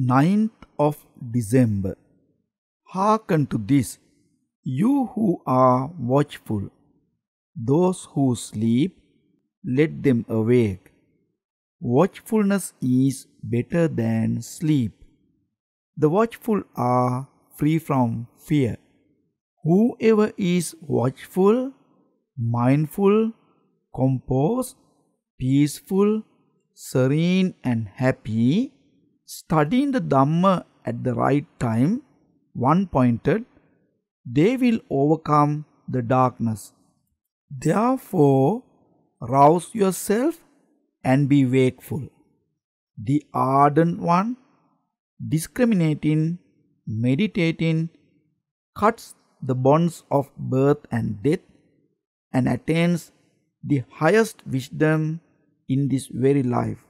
ninth of December. Hearken to this, you who are watchful. Those who sleep, let them awake. Watchfulness is better than sleep. The watchful are free from fear. Whoever is watchful, mindful, composed, peaceful, serene, and happy studying the Dhamma at the right time, one pointed, they will overcome the darkness. Therefore, rouse yourself and be wakeful. The ardent one, discriminating, meditating, cuts the bonds of birth and death and attains the highest wisdom in this very life.